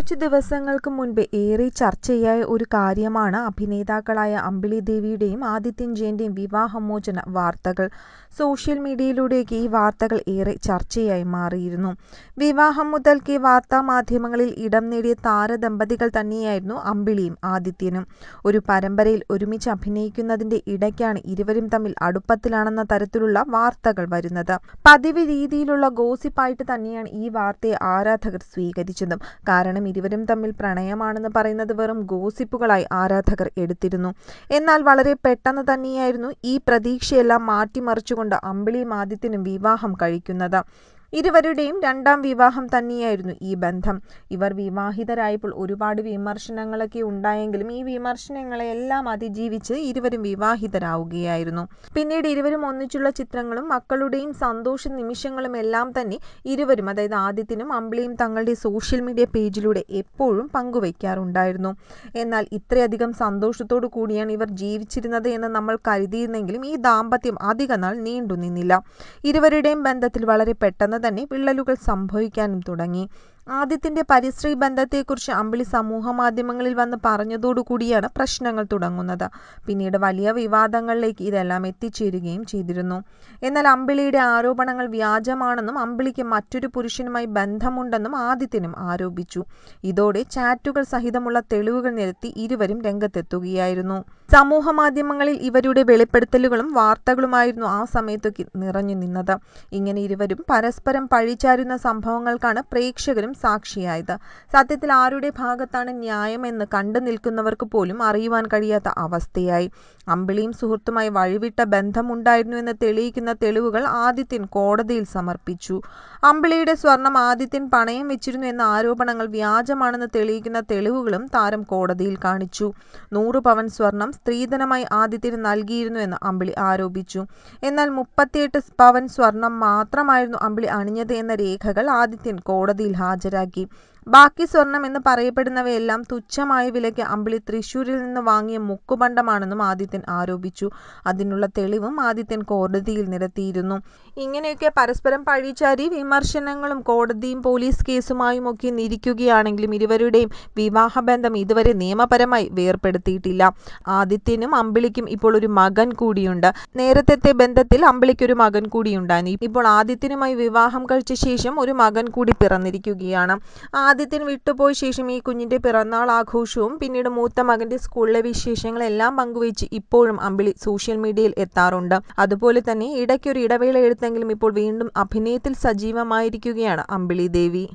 കുറച്ച് ദിവസങ്ങൾക്ക് മുൻപ് ഏറെ ചർച്ചയായ ഒരു കാര്യമാണ് അഭിനേതാക്കളായ അമ്പിളി ദേവിയുടെയും ആദിത്യൻ ജയന്റെയും വിവാഹമോചന വാർത്തകൾ സോഷ്യൽ മീഡിയയിലൂടെയൊക്കെ ഈ വാർത്തകൾ ഏറെ ചർച്ചയായി മാറിയിരുന്നു വിവാഹം മുതൽക്കേ വാർത്താ മാധ്യമങ്ങളിൽ ഇടം നേടിയ താരദമ്പതികൾ തന്നെയായിരുന്നു അമ്പിളിയും ആദിത്യനും ഒരു പരമ്പരയിൽ ഒരുമിച്ച് അഭിനയിക്കുന്നതിന്റെ ഇടയ്ക്കാണ് ഇരുവരും തമ്മിൽ അടുപ്പത്തിലാണെന്ന തരത്തിലുള്ള വാർത്തകൾ വരുന്നത് പതിവ് രീതിയിലുള്ള ഗോസിപ്പായിട്ട് തന്നെയാണ് ഈ വാർത്തയെ ആരാധകർ സ്വീകരിച്ചതും കാരണം ഇരുവരും തമ്മിൽ പ്രണയമാണെന്ന് പറയുന്നത് വെറും ഗോസിപ്പുകളായി ആരാധകർ എടുത്തിരുന്നു എന്നാൽ വളരെ പെട്ടെന്ന് തന്നെയായിരുന്നു ഈ പ്രതീക്ഷയെല്ലാം മാറ്റിമറിച്ചുകൊണ്ട് അമ്പിളിയും ആദിത്യനും വിവാഹം കഴിക്കുന്നത് ഇരുവരുടെയും രണ്ടാം വിവാഹം തന്നെയായിരുന്നു ഈ ബന്ധം ഇവർ വിവാഹിതരായപ്പോൾ ഒരുപാട് വിമർശനങ്ങളൊക്കെ ഉണ്ടായെങ്കിലും ഈ വിമർശനങ്ങളെല്ലാം അതിജീവിച്ച് ഇരുവരും വിവാഹിതരാവുകയായിരുന്നു പിന്നീട് ഇരുവരും ഒന്നിച്ചുള്ള ചിത്രങ്ങളും മക്കളുടെയും സന്തോഷ നിമിഷങ്ങളും എല്ലാം തന്നെ ഇരുവരും അതായത് ആദിത്യനും അമ്പിളിയും തങ്ങളുടെ സോഷ്യൽ മീഡിയ പേജിലൂടെ എപ്പോഴും പങ്കുവയ്ക്കാറുണ്ടായിരുന്നു എന്നാൽ ഇത്രയധികം സന്തോഷത്തോടു കൂടിയാണ് ഇവർ ജീവിച്ചിരുന്നത് എന്ന് നമ്മൾ കരുതിയിരുന്നെങ്കിലും ഈ ദാമ്പത്യം അധികനാൾ നീണ്ടു നിന്നില്ല ഇരുവരുടെയും ബന്ധത്തിൽ വളരെ പെട്ടെന്ന് തന്നെ വിള്ളലുകൾ സംഭവിക്കാനും തുടങ്ങി ആദിത്യന്റെ പരിസ്ത്രീ ബന്ധത്തെക്കുറിച്ച് അമ്പിളി സമൂഹമാധ്യമങ്ങളിൽ വന്ന് പറഞ്ഞതോടുകൂടിയാണ് പ്രശ്നങ്ങൾ തുടങ്ങുന്നത് പിന്നീട് വലിയ വിവാദങ്ങളിലേക്ക് ഇതെല്ലാം എത്തിച്ചേരുകയും ചെയ്തിരുന്നു എന്നാൽ അമ്പിളിയുടെ ആരോപണങ്ങൾ വ്യാജമാണെന്നും അമ്പിളിക്ക് മറ്റൊരു പുരുഷനുമായി ബന്ധമുണ്ടെന്നും ആദിത്യനും ആരോപിച്ചു ഇതോടെ ചാറ്റുകൾ സഹിതമുള്ള തെളിവുകൾ നിരത്തി ഇരുവരും രംഗത്തെത്തുകയായിരുന്നു സമൂഹമാധ്യമങ്ങളിൽ ഇവരുടെ വെളിപ്പെടുത്തലുകളും വാർത്തകളുമായിരുന്നു ആ സമയത്ത് നിറഞ്ഞു നിന്നത് ഇങ്ങനെ ഇരുവരും പരസ്പരം പഴിച്ചാരുന്ന സംഭവങ്ങൾക്കാണ് പ്രേക്ഷകരും സാക്ഷിയായത് സത്യത്തിൽ ആരുടെ ഭാഗത്താണ് എന്ന് കണ്ടു നിൽക്കുന്നവർക്ക് പോലും അറിയുവാൻ കഴിയാത്ത അവസ്ഥയായി അമ്പിളിയും സുഹൃത്തുമായി വഴിവിട്ട എന്ന് തെളിയിക്കുന്ന തെളിവുകൾ ആദിത്യൻ കോടതിയിൽ സമർപ്പിച്ചു അമ്പിളിയുടെ സ്വർണം ആദിത്യൻ പണയം വെച്ചിരുന്നു എന്ന ആരോപണങ്ങൾ വ്യാജമാണെന്ന് തെളിയിക്കുന്ന തെളിവുകളും താരം കോടതിയിൽ കാണിച്ചു നൂറ് പവൻ സ്വർണം സ്ത്രീധനമായി ആദിത്യന് നൽകിയിരുന്നു എന്ന് അമ്പിളി ആരോപിച്ചു എന്നാൽ മുപ്പത്തിയെട്ട് പവൻ സ്വർണം മാത്രമായിരുന്നു അമ്പിളി അണിഞ്ഞത് എന്ന രേഖകൾ ആദിത്യൻ കോടതിയിൽ ഹാജർ बाजरा की ബാക്കി സ്വർണം എന്ന് പറയപ്പെടുന്നവയെല്ലാം തുച്ഛമായ വിലയ്ക്ക് അമ്പിളി തൃശൂരിൽ നിന്ന് വാങ്ങിയ മുക്കുപണ്ടമാണെന്നും ആദിത്യൻ ആരോപിച്ചു അതിനുള്ള തെളിവും ആദിത്യൻ കോടതിയിൽ നിരത്തിയിരുന്നു ഇങ്ങനെയൊക്കെ പരസ്പരം പഴിച്ചാരി വിമർശനങ്ങളും കോടതിയും പോലീസ് കേസുമായും ഒക്കെ നിരിക്കുകയാണെങ്കിലും ഇരുവരുടെയും വിവാഹബന്ധം ഇതുവരെ നിയമപരമായി വേർപ്പെടുത്തിയിട്ടില്ല ആദിത്യനും അമ്പിളിക്കും ഇപ്പോൾ ഒരു മകൻ കൂടിയുണ്ട് നേരത്തെ ബന്ധത്തിൽ അമ്പിളിക്കൊരു മകൻ കൂടിയുണ്ടായിരുന്നു ഇപ്പോൾ ആദിത്യനുമായി വിവാഹം കഴിച്ച ശേഷം ഒരു മകൻ കൂടി പിറന്നിരിക്കുകയാണ് ആദിത്യൻ വിട്ടുപോയ ശേഷം ഈ കുഞ്ഞിന്റെ പിറന്നാൾ ആഘോഷവും പിന്നീട് മൂത്ത മകന്റെ സ്കൂളിലെ വിശേഷങ്ങളെല്ലാം പങ്കുവെച്ച് ഇപ്പോഴും അമ്പിളി സോഷ്യൽ മീഡിയയിൽ എത്താറുണ്ട് അതുപോലെ തന്നെ ഇടയ്ക്കൊരു ഇടവേള എടുത്തെങ്കിലും ഇപ്പോൾ വീണ്ടും അഭിനയത്തിൽ സജീവമായിരിക്കുകയാണ് അമ്പിളി ദേവി